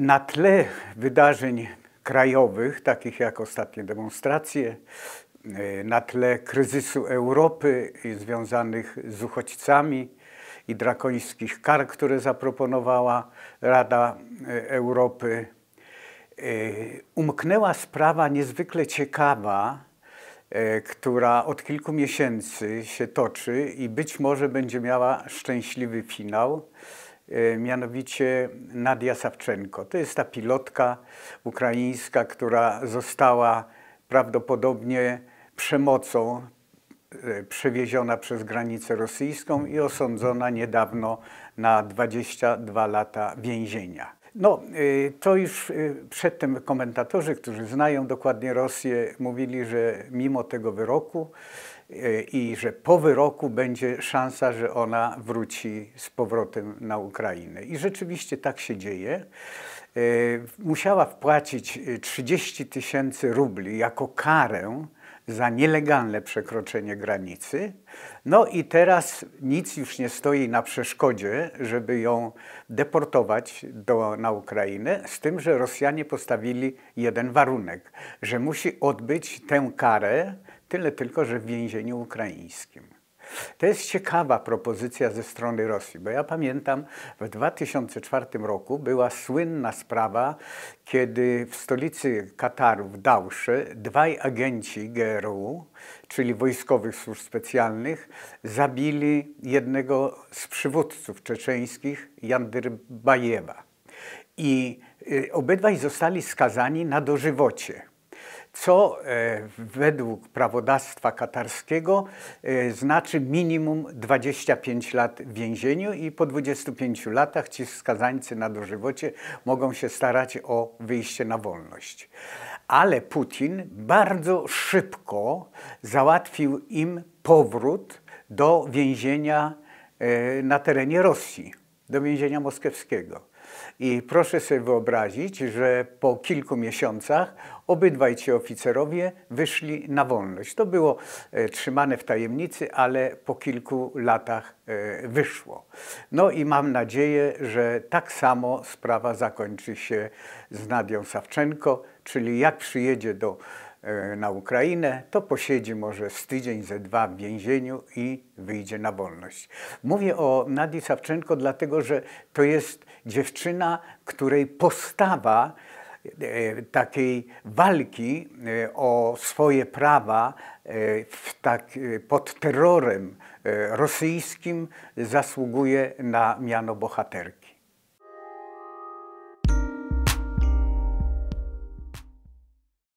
na tle wydarzeń krajowych, takich jak ostatnie demonstracje, y, na tle kryzysu Europy związanych z uchodźcami i drakońskich kar, które zaproponowała Rada y, Europy, y, umknęła sprawa niezwykle ciekawa, która od kilku miesięcy się toczy i być może będzie miała szczęśliwy finał. E, mianowicie Nadia Sawczenko. To jest ta pilotka ukraińska, która została prawdopodobnie przemocą e, przewieziona przez granicę rosyjską i osądzona niedawno na 22 lata więzienia. No, e, to już przedtem komentatorzy, którzy znają dokładnie Rosję, mówili, że mimo tego wyroku i że po wyroku będzie szansa, że ona wróci z powrotem na Ukrainę. I rzeczywiście tak się dzieje. E, musiała wpłacić 30 e, tysięcy rubli jako karę za nielegalne przekroczenie granicy. No i teraz nic już nie stoi na przeszkodzie, żeby ją deportować do, na Ukrainę, z tym, że Rosjanie postawili jeden warunek, że musi odbyć tę karę, tyle tylko, że w więzieniu ukraińskim. To jest ciekawa propozycja ze strony Rosji, bo ja pamiętam w 2004 roku była słynna sprawa, kiedy w stolicy Kataru, w Dausze, dwaj agenci GRU, czyli wojskowych służb specjalnych, zabili jednego z przywódców czeczeńskich, Jandyrbajewa. I y, obydwaj zostali skazani na dożywocie co e, według prawodawstwa katarskiego e, znaczy minimum 25 lat w więzieniu i po 25 latach ci skazańcy na dożywocie mogą się starać o wyjście na wolność. Ale Putin bardzo szybko załatwił im powrót do więzienia e, na terenie Rosji, do więzienia moskiewskiego. I proszę sobie wyobrazić, że po kilku miesiącach obydwaj ci oficerowie wyszli na wolność. To było e, trzymane w tajemnicy, ale po kilku latach e, wyszło. No i mam nadzieję, że tak samo sprawa zakończy się z Nadią Sawczenko, czyli jak przyjedzie do E, na Ukrainę, to posiedzi może z tydzień, ze dwa w więzieniu i wyjdzie na wolność. Mówię o Nadii Sawczenko dlatego, że to jest dziewczyna, której postawa e, takiej walki e, o swoje prawa tak, pod terrorem rosyjskim zasługuje na miano bohaterki.